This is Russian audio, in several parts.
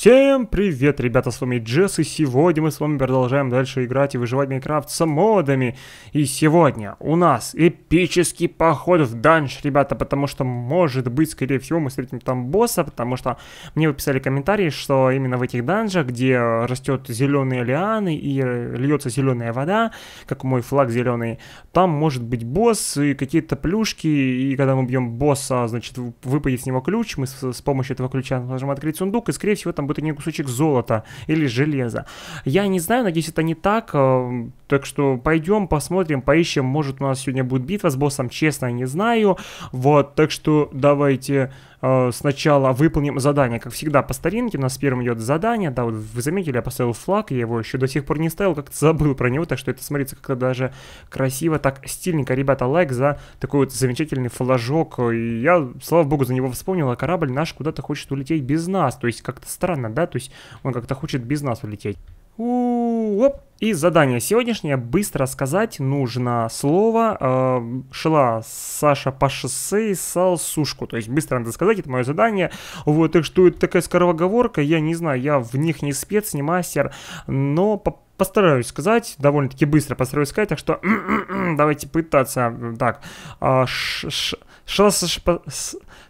Всем привет, ребята, с вами Джесс, и сегодня мы с вами продолжаем дальше играть и выживать в Майнкрафт с модами. И сегодня у нас эпический поход в данж, ребята, потому что, может быть, скорее всего, мы встретим там босса, потому что мне выписали комментарии, что именно в этих данжах, где растет зеленые лианы и льется зеленая вода, как мой флаг зеленый, там может быть босс и какие-то плюшки, и когда мы бьем босса, значит, выпадет с него ключ, мы с помощью этого ключа можем открыть сундук, и, скорее всего, там бы не кусочек золота или железа. Я не знаю, надеюсь, это не так. Э, так что пойдем, посмотрим, поищем. Может, у нас сегодня будет битва с боссом, честно, не знаю. Вот, так что давайте Э, сначала выполним задание, как всегда по старинке, у нас первым идет задание, да, вот вы заметили, я поставил флаг, я его еще до сих пор не ставил, как-то забыл про него, так что это смотрится как-то даже красиво, так стильненько, ребята, лайк за такой вот замечательный флажок, и я, слава богу, за него вспомнил, а корабль наш куда-то хочет улететь без нас, то есть как-то странно, да, то есть он как-то хочет без нас улететь. У оп. И задание сегодняшнее быстро сказать нужно слово. Э, шла Саша по шоссе и сал сушку. То есть быстро надо сказать, это мое задание. Вот, так что это такая скороговорка, я не знаю, я в них не спец, не мастер, но по постараюсь сказать, довольно-таки быстро постараюсь сказать, так что давайте пытаться. Так, э, шла Саша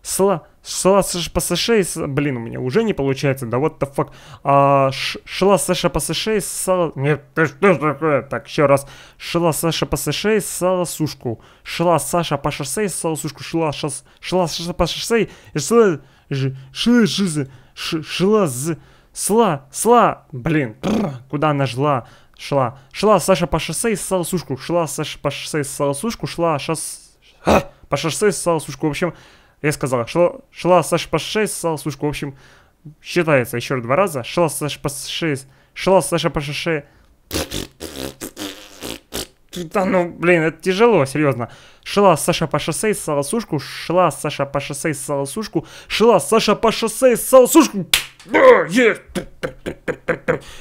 ш, Шла Саша по США и... Блин, у меня уже не получается, да вот the fuck. А, ш, шла Саша по США и ссала... Нет, ты что такое? Так, еще раз. Шла Саша по США и ссала сушку. Шла Саша по шоссе и ссала сушку. Шла, шас, шла Саша по шоссе и ссала... Ж, шла, шла, шла, з, сла, сла. Блин, куда она жила? Шла. Шла Саша по шоссе и ссала сушку. Шла Саша по шоссе и ссала сушку. Шла шас... По шоссе и ссала сушку. В общем... Я сказал, шла, шла Саш по 6, сал сушку. В общем, считается еще два раза. Шла Саш по 6, шла Саша по 6. Да ну, блин, это тяжело, серьезно. Шла Саша по шоссе и ссала сушку, шла Саша по шоссе и ссала сушку, шла Саша по шоссе и ссала сушку.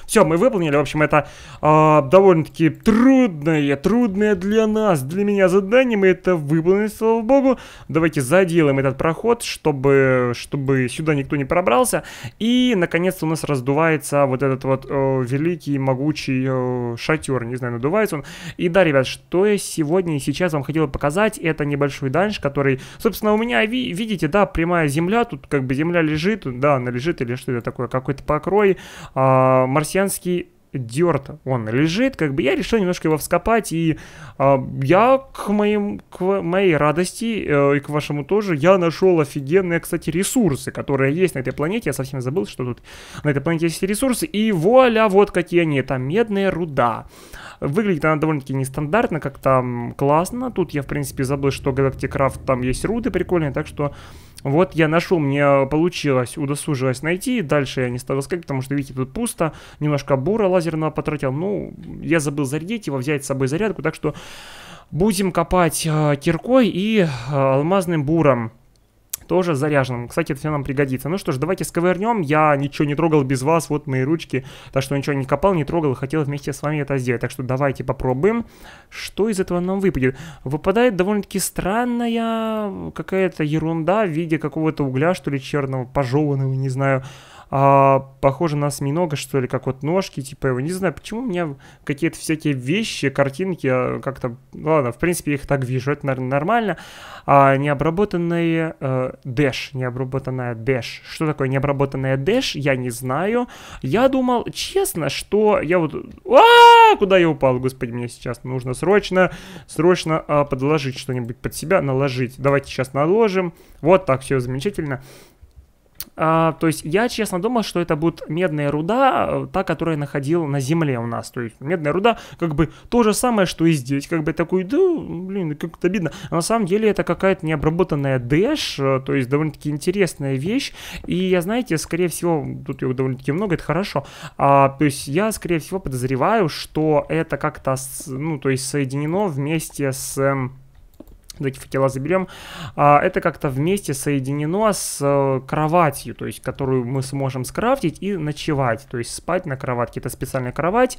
Все, мы выполнили. В общем, это э, довольно-таки трудное, трудное для нас, для меня задание. Мы это выполнили, слава богу. Давайте заделаем этот проход, чтобы, чтобы сюда никто не пробрался. И, наконец-то, у нас раздувается вот этот вот э, великий, могучий э, шатер. Не знаю, надувается он. И да, ребят, что я сегодня и сейчас вам хотел показать, это небольшой данж, который, собственно, у меня, ви видите, да, прямая земля. Тут как бы земля лежит, да, она лежит или что что это такое, какой-то покрой, а, марсианский дерт он лежит, как бы я решил немножко его вскопать, и э, я к, моим, к моей радости э, и к вашему тоже, я нашел офигенные, кстати, ресурсы, которые есть на этой планете, я совсем забыл, что тут на этой планете есть ресурсы, и вуаля, вот какие они, это медная руда. Выглядит она довольно-таки нестандартно, как то классно, тут я, в принципе, забыл, что Galactic Craft там есть руды прикольные, так что вот я нашел, мне э, получилось, удосужилось найти. Дальше я не стал искать, потому что, видите, тут пусто. Немножко бура лазерного потратил. Ну, я забыл зарядить его, взять с собой зарядку. Так что будем копать э, киркой и э, алмазным буром тоже заряженным. Кстати, это все нам пригодится. Ну что ж, давайте сковырнем. Я ничего не трогал без вас, вот мои ручки. Так что ничего не копал, не трогал, хотел вместе с вами это сделать. Так что давайте попробуем, что из этого нам выпадет. Выпадает довольно-таки странная какая-то ерунда в виде какого-то угля, что ли, черного, пожеванного, не знаю а, похоже на осьминога, что ли, как вот ножки, типа его. Не знаю, почему у меня какие-то всякие вещи, картинки а, как-то... Ладно, в принципе, я их так вижу, это, наверное, нормально. А, необработанные... Э, дэш, необработанная дэш. Что такое необработанная дэш, я не знаю. Я думал, честно, что я вот... А, куда я упал, господи, мне сейчас нужно срочно, срочно а, подложить что-нибудь под себя, наложить. Давайте сейчас наложим. Вот так, все замечательно. А, то есть я честно думал, что это будет медная руда, э, та, которая я находил на земле у нас. То есть медная руда как бы то же самое, что и здесь. Как бы такой, да, блин, как-то обидно. А на самом деле это какая-то необработанная дэш, э, то есть довольно-таки интересная вещь. И я, знаете, скорее всего, тут его довольно-таки много, это хорошо. А, то есть я, скорее всего, подозреваю, что это как-то, ну, то есть соединено вместе с... Эм, Давайте факела заберем. А, это как-то вместе соединено с э, кроватью, то есть которую мы сможем скрафтить и ночевать, то есть спать на кроватке. Это специальная кровать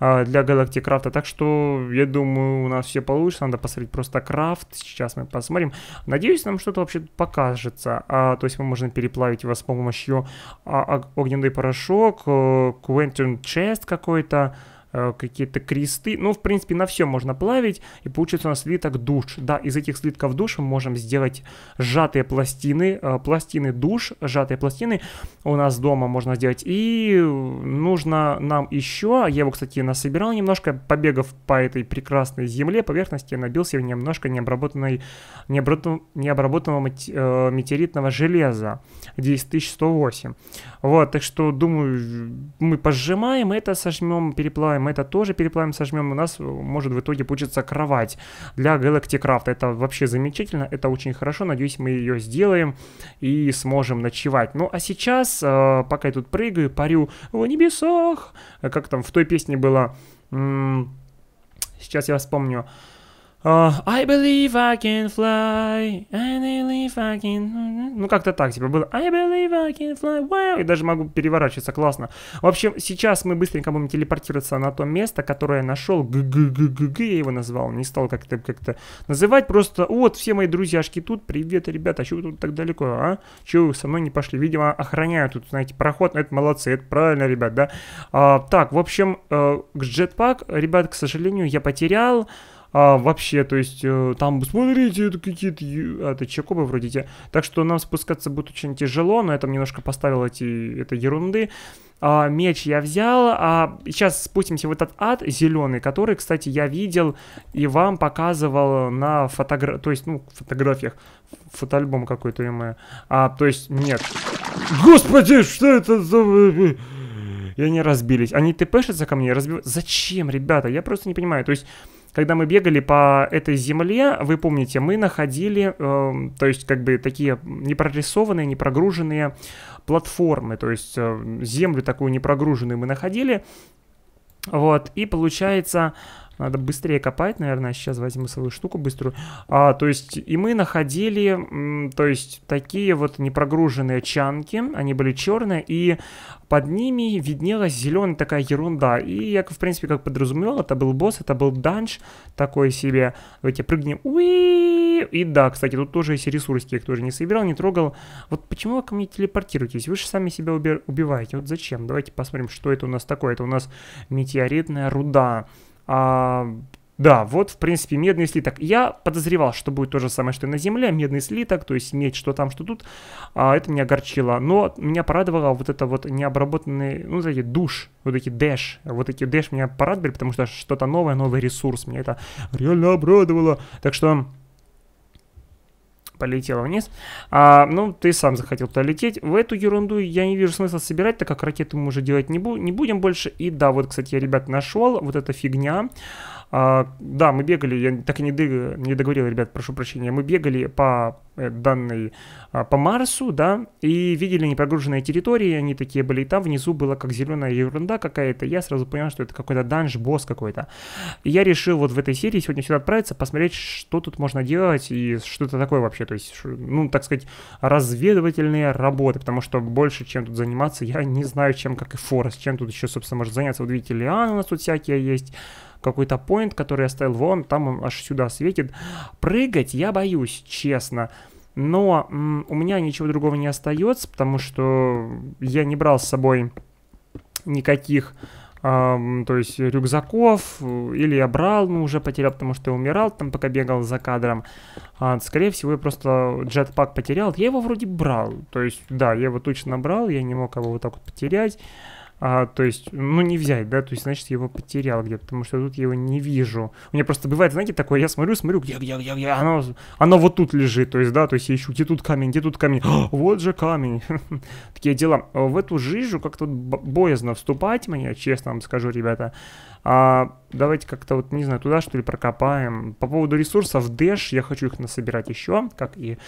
э, для Galactic Крафта, так что я думаю у нас все получится. Надо посмотреть просто крафт. Сейчас мы посмотрим. Надеюсь, нам что-то вообще покажется. А, то есть мы можем переплавить его с помощью а, а, огненный порошок, э, Чест какой-то. Э, какие-то кресты. Ну, в принципе, на все можно плавить, и получится у нас слиток душ. Да, из этих слитков душ мы можем сделать сжатые пластины, э, пластины душ, сжатые пластины у нас дома можно сделать. И нужно нам еще, а я его, кстати, насобирал немножко, побегав по этой прекрасной земле, поверхности, набил себе немножко необработанной, необработанного, необработанного э, метеоритного железа, 10108. Вот, так что, думаю, мы пожимаем это, сожмем, переплавим мы это тоже переплавим, сожмем, у нас э, может в итоге получиться кровать для Galaxy Craft. Это вообще замечательно, это очень хорошо, надеюсь, мы ее сделаем и сможем ночевать. Ну а сейчас, э, пока я тут прыгаю, парю в небесах, э, как там в той песне было, сейчас я вспомню, I believe I can fly, I believe I can... Ну, как-то так, типа, было I believe I can fly, wow, и даже могу переворачиваться, классно. В общем, сейчас мы быстренько будем телепортироваться на то место, которое я нашел, г г г г г я его назвал, не стал как-то как, -то, называть, просто, вот, все мои друзьяшки тут, привет, ребята, а чего вы тут так далеко, а? Чего вы со мной не пошли? Видимо, охраняют тут, знаете, проход, но ну, это молодцы, это правильно, ребят, да? Uh, так, в общем, э, к джетпак, ребят, к сожалению, я потерял а, вообще, то есть э, там, смотрите, это какие-то а, это чекобы вроде те. Так что нам спускаться будет очень тяжело, но я там немножко поставил эти это ерунды. А, меч я взял, а сейчас спустимся в этот ад зеленый, который, кстати, я видел и вам показывал на фотографиях, то есть, ну, фотографиях, фотоальбом какой-то, ё А, то есть, нет. Господи, что это за... И они разбились. Они тпшатся ко мне, разбиваются. Зачем, ребята? Я просто не понимаю. То есть, когда мы бегали по этой земле, вы помните, мы находили, э, то есть как бы такие непрорисованные, непрогруженные платформы, то есть э, землю такую непрогруженную мы находили, вот, и получается, надо быстрее копать, наверное. Сейчас возьму свою штуку быструю. А, то есть, и мы находили, то есть, такие вот непрогруженные чанки. Они были черные, и под ними виднелась зеленая такая ерунда. И я, в принципе, как подразумевал, это был босс, это был данж такой себе. Давайте прыгнем. Уи! И да, кстати, тут тоже есть ресурсы, я их тоже не собирал, не трогал. Вот почему вы ко мне телепортируетесь? Вы же сами себя убиваете. Вот зачем? Давайте посмотрим, что это у нас такое. Это у нас метеоритная руда. А, да, вот, в принципе, медный слиток. Я подозревал, что будет то же самое, что и на земле. Медный слиток, то есть медь, что там, что тут. А, это меня огорчило. Но меня порадовало вот это вот необработанный, ну, знаете, душ. Вот эти дэш. Вот эти дэш меня порадовали, потому что что-то новое, новый ресурс. Меня это реально обрадовало. Так что полетела вниз. А, ну, ты сам захотел туда лететь. В эту ерунду я не вижу смысла собирать, так как ракеты мы уже делать не, бу не будем больше. И да, вот, кстати, я, ребят, нашел вот эта фигня. А, да, мы бегали, я так и не, ды, не договорил, ребят, прошу прощения. Мы бегали по э, данной, а, по Марсу, да, и видели непрогруженные территории, они такие были, и там внизу была как зеленая ерунда какая-то. Я сразу понял, что это какой-то данж, босс какой-то. И я решил вот в этой серии сегодня сюда отправиться, посмотреть, что тут можно делать и что это такое вообще. То есть, ну, так сказать, разведывательные работы, потому что больше чем тут заниматься, я не знаю, чем, как и Форест, чем тут еще, собственно, может заняться. Вот видите, лианы у нас тут всякие есть какой-то поинт, который я ставил вон, там он аж сюда светит. Прыгать я боюсь, честно. Но у меня ничего другого не остается, потому что я не брал с собой никаких, эм, то есть, рюкзаков. Или я брал, но ну, уже потерял, потому что я умирал там, пока бегал за кадром. А, скорее всего, я просто джетпак потерял. Я его вроде брал. То есть, да, я его точно брал, я не мог его вот так вот потерять а, то есть, ну, не взять, да, то есть, значит, я его потерял где-то, потому что тут я его не вижу. У меня просто бывает, знаете, такое, я смотрю, смотрю, где, где, где, где, оно, оно вот тут лежит, то есть, да, то есть, я ищу, где тут камень, где тут камень, О, вот же камень. Такие дела. В эту жижу как-то боязно вступать мне, честно вам скажу, ребята. А, давайте как-то вот, не знаю, туда что ли прокопаем. По поводу ресурсов Dash, я хочу их насобирать еще, как и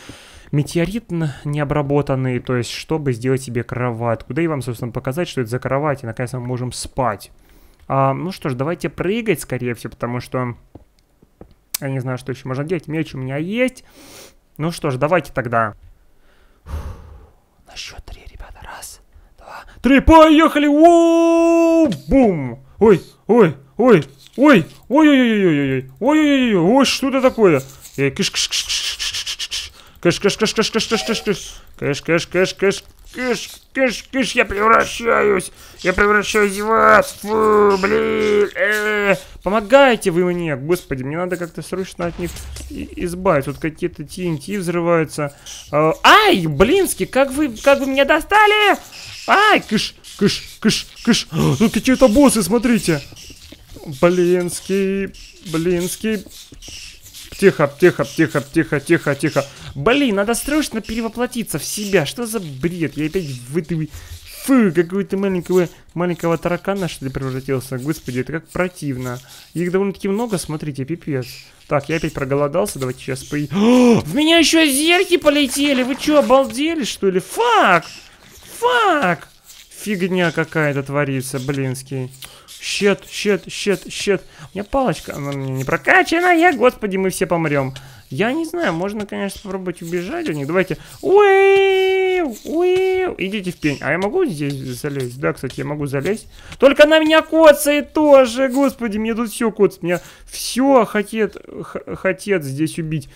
метеорит необработанный, то есть чтобы сделать себе кроватку. Да и вам, собственно, показать, что это за кровать, и наконец мы можем спать. А, ну что ж, давайте прыгать, скорее всего, потому что... Я не знаю, что еще можно делать. Меч у меня есть. Ну что ж, давайте тогда. на счет три, ребята. Раз, два, три. Поехали! Воу! Бум! Ой, ой, ой, ой, ой, ой, ой, ой, ой, ой, ой, ой, ой, что это такое? Эй, кыш, кыш, кыш, кыш, кыш, кыш, кыш, кыш, кыш, кыш, кыш, кыш, кыш, кыш, кыш, кыш, кыш, кыш, я превращаюсь, я превращаюсь в вас, фу, блин, э, помогайте вы мне, господи, мне надо как-то срочно от них избавиться, тут какие-то TNT взрываются, ай, блинский, как вы, как вы меня достали, ай, кыш, Кыш, кыш, кыш. О, тут ну, какие-то боссы, смотрите. Блинский, блинский. Тихо, тихо, тихо, тихо, тихо, тихо. Блин, надо срочно перевоплотиться в себя. Что за бред? Я опять в этой... Фу, какую-то маленького, маленького таракана, что ли, превратился. Господи, это как противно. Их довольно-таки много, смотрите, пипец. Так, я опять проголодался, давайте сейчас пои... О, в меня еще зерки полетели! Вы что, обалдели, что ли? Фак! Фак! Фигня какая-то творится, блинский. Щет, щет, щет, щет. У меня палочка, она мне не прокачанная, господи, мы все помрем. Я не знаю, можно, конечно, попробовать убежать у них. Давайте... Уэу, уэу. Идите в пень. А я могу здесь залезть? Да, кстати, я могу залезть. Только на меня коцает тоже, господи, мне тут все коцает. Меня все хотят, хотят здесь убить.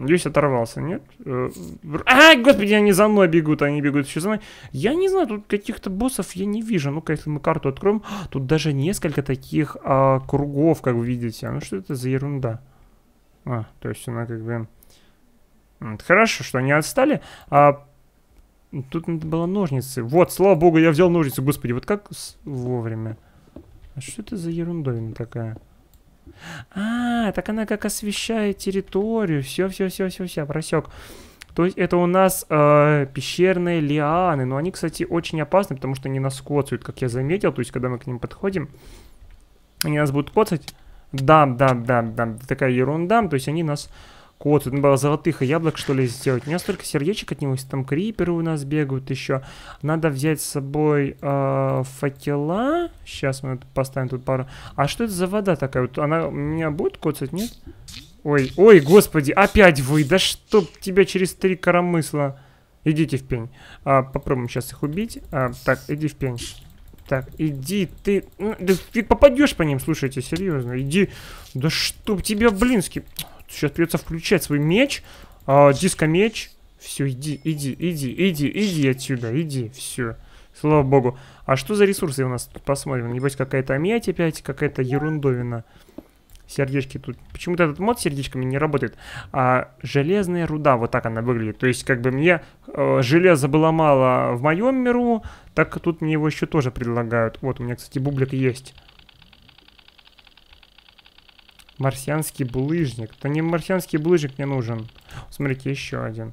Надеюсь, оторвался, нет? А, господи, они за мной бегут, они бегут еще за мной. Я не знаю, тут каких-то боссов я не вижу. А ну-ка, если мы карту откроем, тут даже несколько таких а, кругов, как вы видите. А ну что это за ерунда? А, то есть она как бы... хорошо, что они отстали. А, тут надо было ножницы. Вот, слава богу, я взял ножницы, господи, вот как вовремя. А что это за ерунда такая? А, так она как освещает территорию. Все, все, все, все, все, просек. То есть это у нас э, пещерные лианы. Но они, кстати, очень опасны, потому что они нас коцают, как я заметил. То есть, когда мы к ним подходим, они нас будут коцать. Да, да, да, да. Такая ерунда. То есть они нас кот, это ну, было золотых яблок, что ли, сделать. У меня столько сердечек от него, там криперы у нас бегают еще. Надо взять с собой э, факела. Сейчас мы поставим тут пару. А что это за вода такая? Вот она у меня будет коцать, нет? Ой, ой, господи, опять вы, да чтоб тебя через три коромысла. Идите в пень. А, попробуем сейчас их убить. А, так, иди в пень. Так, иди ты... Да ты попадешь по ним, слушайте, серьезно. Иди... Да чтоб тебя, блинский... Сейчас придется включать свой меч. А, диско-меч. Все, иди, иди, иди, иди, иди отсюда, иди, все. Слава богу. А что за ресурсы у нас тут посмотрим? Небось, какая-то медь опять, какая-то ерундовина. Сердечки тут. Почему-то этот мод с сердечками не работает. А железная руда, вот так она выглядит. То есть, как бы мне э, железа было мало в моем миру, так тут мне его еще тоже предлагают. Вот, у меня, кстати, бублик есть. Марсианский булыжник. Да не марсианский булыжник мне нужен. Смотрите, еще один.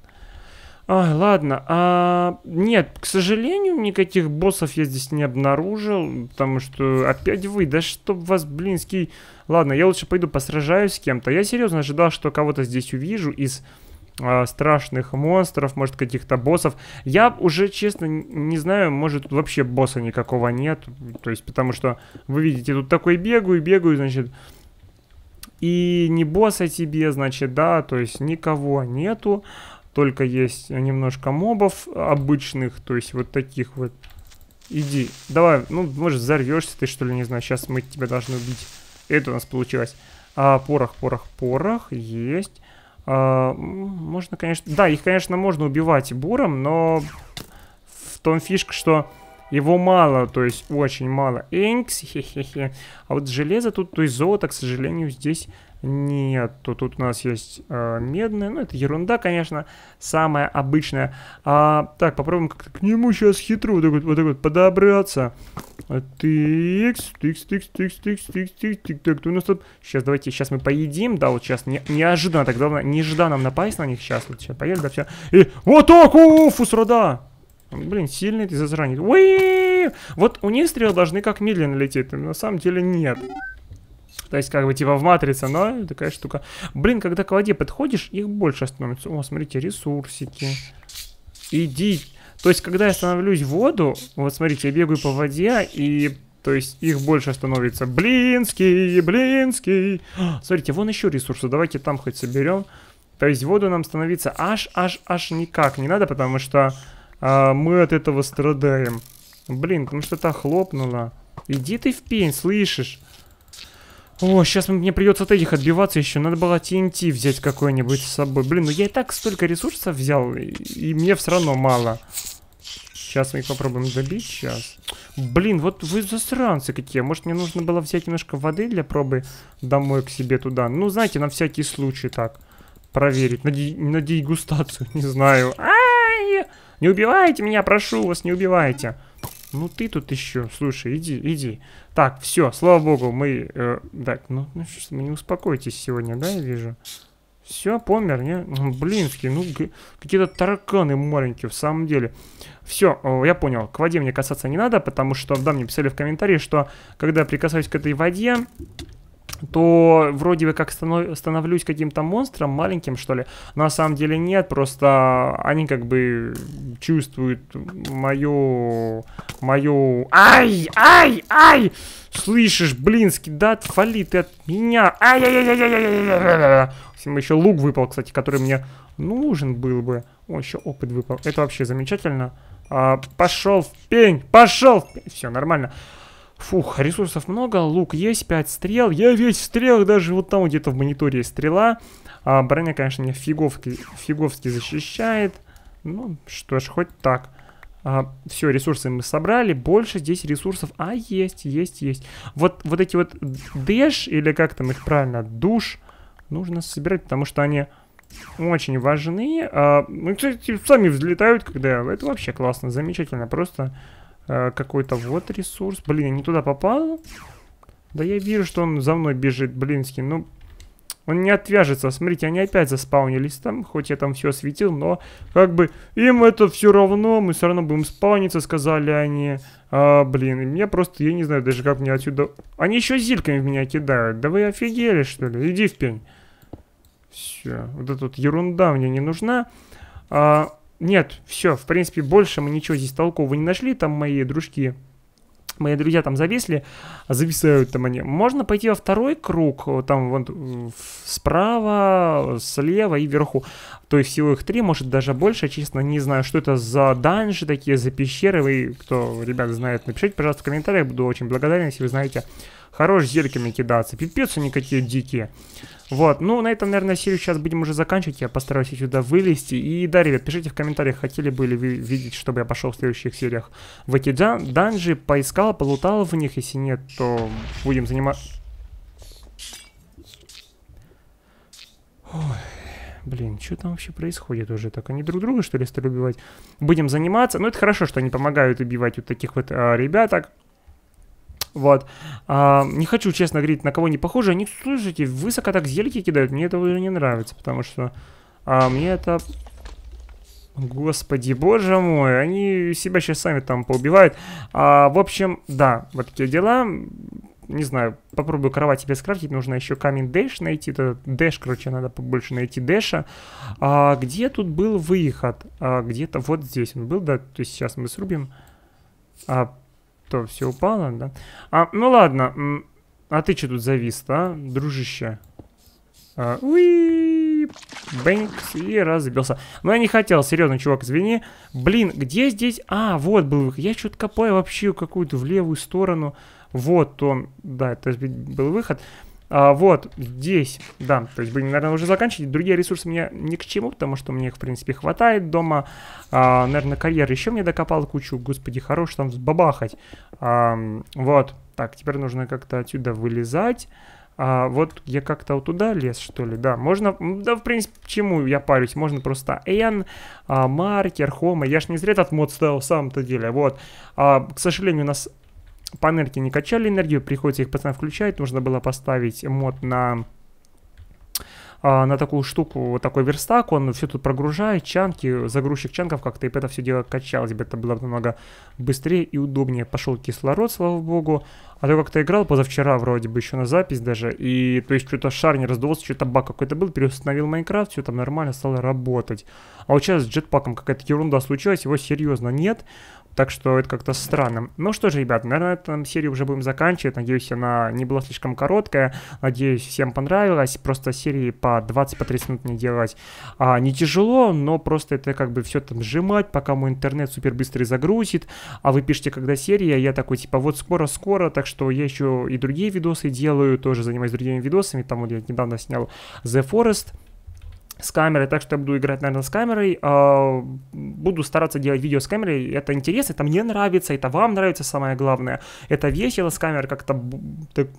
Ой, ладно. А, нет, к сожалению, никаких боссов я здесь не обнаружил, потому что опять вы, да чтоб вас, блинский... Ладно, я лучше пойду посражаюсь с кем-то. Я серьезно ожидал, что кого-то здесь увижу из а, страшных монстров, может, каких-то боссов. Я уже, честно, не знаю, может, вообще босса никакого нет. То есть, потому что, вы видите, тут такой бегаю, бегаю, значит... И не босса тебе, значит, да, то есть никого нету, только есть немножко мобов обычных, то есть вот таких вот. Иди, давай, ну, может, взорвешься ты, что ли, не знаю, сейчас мы тебя должны убить. Это у нас получилось. А, порох, порох, порох, есть. А, можно, конечно, да, их, конечно, можно убивать буром, но в том фишка, что его мало, то есть очень мало. Энкс, хе-хе-хе. А вот железа тут, то есть золота, к сожалению, здесь нет. То тут у нас есть э, медное. Ну, это ерунда, конечно, самая обычная. А, так, попробуем как-то к нему сейчас хитро вот так вот, вот, так вот подобраться. Тикс, тикс, тикс, тикс, тикс, тикс, тикс, тикс. так, у нас тут... Сейчас, давайте, сейчас мы поедим, да, вот сейчас не, неожиданно, так давно, нежданно напасть на них, сейчас, вот сейчас поели, да, все. И вот так, уф, усрода! Блин, сильный ты засранец. Уи! Вот у них стрелы должны как медленно лететь, но на самом деле нет. То есть, как бы, типа в матрице, но такая штука. Блин, когда к воде подходишь, их больше становится. О, смотрите, ресурсики. Иди. То есть, когда я становлюсь в воду, вот смотрите, я бегаю по воде, и то есть их больше становится. Блинский, блинский. смотрите, вон еще ресурсы. Давайте там хоть соберем. То есть воду нам становиться аж, аж, аж никак не надо, потому что а мы от этого страдаем. Блин, потому что-то хлопнула. Иди ты в пень, слышишь? О, сейчас мне придется от этих отбиваться еще. Надо было TNT взять какой-нибудь с собой. Блин, ну я и так столько ресурсов взял, и, мне все равно мало. Сейчас мы их попробуем забить. сейчас. Блин, вот вы засранцы какие. Может, мне нужно было взять немножко воды для пробы домой к себе туда? Ну, знаете, на всякий случай так. Проверить. На, де... на дегустацию, не знаю. Ай! Не убивайте меня, прошу вас, не убивайте. Ну ты тут еще, слушай, иди, иди. Так, все, слава богу, мы... Э, так, ну, ну что, не успокойтесь сегодня, да, я вижу. Все, помер, не? Блинский, ну, ну какие-то тараканы маленькие, в самом деле. Все, я понял, к воде мне касаться не надо, потому что, да, мне писали в комментарии, что когда я прикасаюсь к этой воде, то вроде бы как станов, становлюсь каким-то монстром маленьким, что ли. На самом деле нет, просто они как бы чувствуют мою... мою... Ай! Ай! Ай! Слышишь, блинский, да отвали ты от меня! Ай-яй-яй-яй-яй-яй-яй-яй! еще лук выпал, кстати, который мне нужен был бы. О, еще опыт выпал. Это вообще замечательно. А, пошел в пень! Пошел в пень! Все, нормально. Фух, ресурсов много, лук есть, 5 стрел. Я весь в стрелах, даже вот там где-то в мониторе стрела. А, броня, конечно, меня фиговски, фиговски защищает. Ну, что ж, хоть так. А, все, ресурсы мы собрали. Больше здесь ресурсов... А, есть, есть, есть. Вот, вот эти вот дэш, или как там их правильно, душ, нужно собирать, потому что они очень важны. А, ну, кстати, сами взлетают, когда... Это вообще классно, замечательно. Просто Э, какой-то вот ресурс. Блин, я не туда попал? Да я вижу, что он за мной бежит, блинский. Ну, он не отвяжется. Смотрите, они опять заспаунились там, хоть я там все осветил, но как бы им это все равно, мы все равно будем спауниться, сказали они. А, блин, мне просто, я не знаю даже, как мне отсюда... Они еще зильками в меня кидают. Да вы офигели, что ли? Иди в пень. Все, вот эта вот ерунда мне не нужна. А, нет, все, в принципе, больше мы ничего здесь толкового не нашли. Там мои дружки, мои друзья там зависли, зависают там они. Можно пойти во второй круг, э, там вон э, справа, слева и вверху. То есть всего их три, может даже больше, честно, не знаю, что это за данжи такие, за пещеры. Вы, кто, ребят, знает, напишите, пожалуйста, в комментариях, буду очень благодарен, если вы знаете Хорош зельками кидаться. Пипец они какие дикие. Вот, ну на этом, наверное, серию сейчас будем уже заканчивать. Я постараюсь сюда вылезти. И да, ребят, пишите в комментариях, хотели бы ли вы видеть, чтобы я пошел в следующих сериях в эти дан данжи, поискал, полутал в них. Если нет, то будем заниматься... Ой, блин, что там вообще происходит уже? Так они друг друга, что ли, стали убивать? Будем заниматься. Ну, это хорошо, что они помогают убивать вот таких вот э, ребяток. Вот. А, не хочу, честно говорить, на кого не похожи. Они, слушайте, высоко так зельки кидают. Мне это уже не нравится, потому что... А мне это... Господи, боже мой, они себя сейчас сами там поубивают. А, в общем, да, вот такие дела. Не знаю, попробую кровать себе скрафтить. Нужно еще камень дэш найти. Это дэш, короче, надо побольше найти дэша. А, где тут был выход? А, где-то вот здесь он был, да. То есть сейчас мы срубим. А, то, все упало, да? А, ну ладно. А ты что тут завис, а, дружище? А, уи, бэнкс и разбился. Но ну, я не хотел, серьезно, чувак, извини. Блин, где здесь? А, вот был выход. Я что-то копаю вообще какую-то в левую сторону. Вот он, да, это был выход. А, вот здесь, да, то есть будем, наверное, уже заканчивать. Другие ресурсы мне ни к чему, потому что мне их, в принципе, хватает дома. А, наверное, карьера. еще мне докопал кучу, господи, хорош там взбабахать. А, вот, так, теперь нужно как-то отсюда вылезать. А, вот я как-то вот туда лез, что ли, да. Можно, да, в принципе, чему я парюсь? Можно просто N, а, маркер, хома. Я ж не зря этот мод ставил в самом-то деле, вот. А, к сожалению, у нас панельки не качали энергию, приходится их постоянно включать. Нужно было поставить мод на а, на такую штуку, вот такой верстак, он все тут прогружает, чанки, загрузчик чанков как-то, и это все дело качалось бы, это было намного быстрее и удобнее. Пошел кислород, слава богу, а то как-то играл позавчера вроде бы еще на запись даже, и то есть что-то шар не раздувался, что-то баг какой-то был, переустановил Майнкрафт, все там нормально стало работать. А вот сейчас с джетпаком какая-то ерунда случилась, его серьезно нет, так что это как-то странно. Ну что же, ребят, наверное, эту серию уже будем заканчивать. Надеюсь, она не была слишком короткая. Надеюсь, всем понравилось. Просто серии по 20-30 по минут не делать а, не тяжело, но просто это как бы все там сжимать, пока мой интернет супер быстрый загрузит. А вы пишете, когда серия, я такой типа вот скоро-скоро, так что я еще и другие видосы делаю, тоже занимаюсь другими видосами. Там вот я недавно снял The Forest с камерой, так что я буду играть, наверное, с камерой. А, буду стараться делать видео с камерой. Это интересно, это мне нравится, это вам нравится самое главное. Это весело с камерой, как-то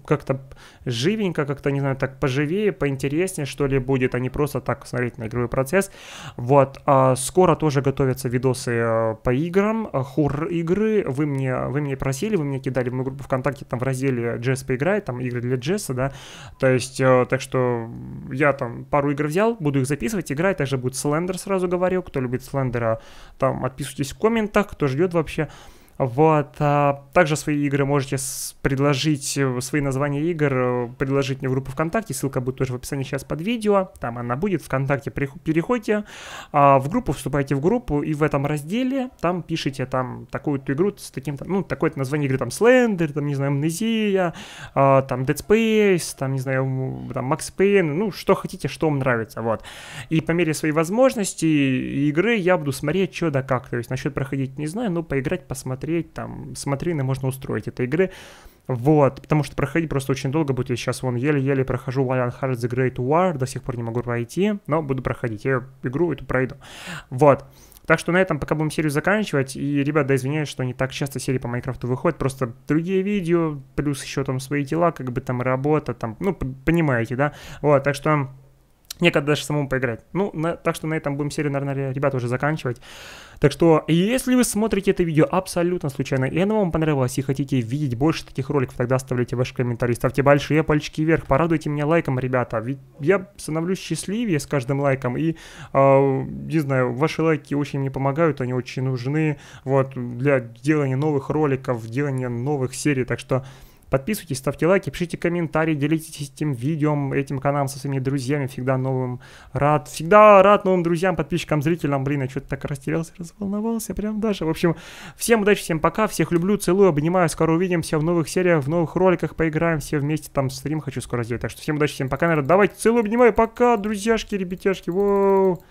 как-то живенько, как-то, не знаю, так поживее, поинтереснее, что ли, будет, а не просто так смотреть на игровой процесс. Вот. А, скоро тоже готовятся видосы а, по играм, хур игры. Вы мне, вы мне просили, вы мне кидали в мою группу ВКонтакте, там в разделе «Джесс поиграет», там игры для Джесса, да. То есть, э, так что я там пару игр взял, буду их записывать, играть. Также будет Слендер, сразу говорю. Кто любит Слендера, там отписывайтесь в комментах, кто ждет вообще. Вот. А также свои игры можете предложить, э, свои названия игр э, предложить мне в группу ВКонтакте, ссылка будет тоже в описании сейчас под видео, там она будет, ВКонтакте переходите, а в группу вступайте в группу, и в этом разделе там пишите там такую-то игру с таким-то, ну, такое-то название игры, там, Slender, там, не знаю, Амнезия, а, там, Dead Space, там, не знаю, там, Max Payne, ну, что хотите, что вам нравится, вот. И по мере своей возможности игры я буду смотреть, что да как, то есть насчет проходить не знаю, но поиграть, посмотреть смотреть, там, на ну, можно устроить этой игры. Вот, потому что проходить просто очень долго будет. Я сейчас вон еле-еле прохожу Lion Hearts The Great War, до сих пор не могу пройти, но буду проходить. Я игру эту пройду. Вот. Так что на этом пока будем серию заканчивать. И, ребят, да, извиняюсь, что не так часто серии по Майнкрафту выходят. Просто другие видео, плюс еще там свои дела, как бы там работа, там, ну, понимаете, да? Вот, так что некогда даже самому поиграть. Ну, на, так что на этом будем серию, наверное, ребята, уже заканчивать. Так что, если вы смотрите это видео абсолютно случайно, и оно вам понравилось, и хотите видеть больше таких роликов, тогда оставляйте ваши комментарии, ставьте большие пальчики вверх, порадуйте меня лайком, ребята, ведь я становлюсь счастливее с каждым лайком, и, э, не знаю, ваши лайки очень мне помогают, они очень нужны, вот, для делания новых роликов, делания новых серий, так что... Подписывайтесь, ставьте лайки, пишите комментарии, делитесь этим видео, этим каналом со своими друзьями, всегда новым рад. Всегда рад новым друзьям, подписчикам, зрителям. Блин, я что-то так растерялся, разволновался прям даже. В общем, всем удачи, всем пока, всех люблю, целую, обнимаю, скоро увидимся в новых сериях, в новых роликах поиграем, все вместе там стрим хочу скоро сделать. Так что всем удачи, всем пока, народ. Давайте, целую, обнимаю, пока, друзьяшки, ребятяшки, воу.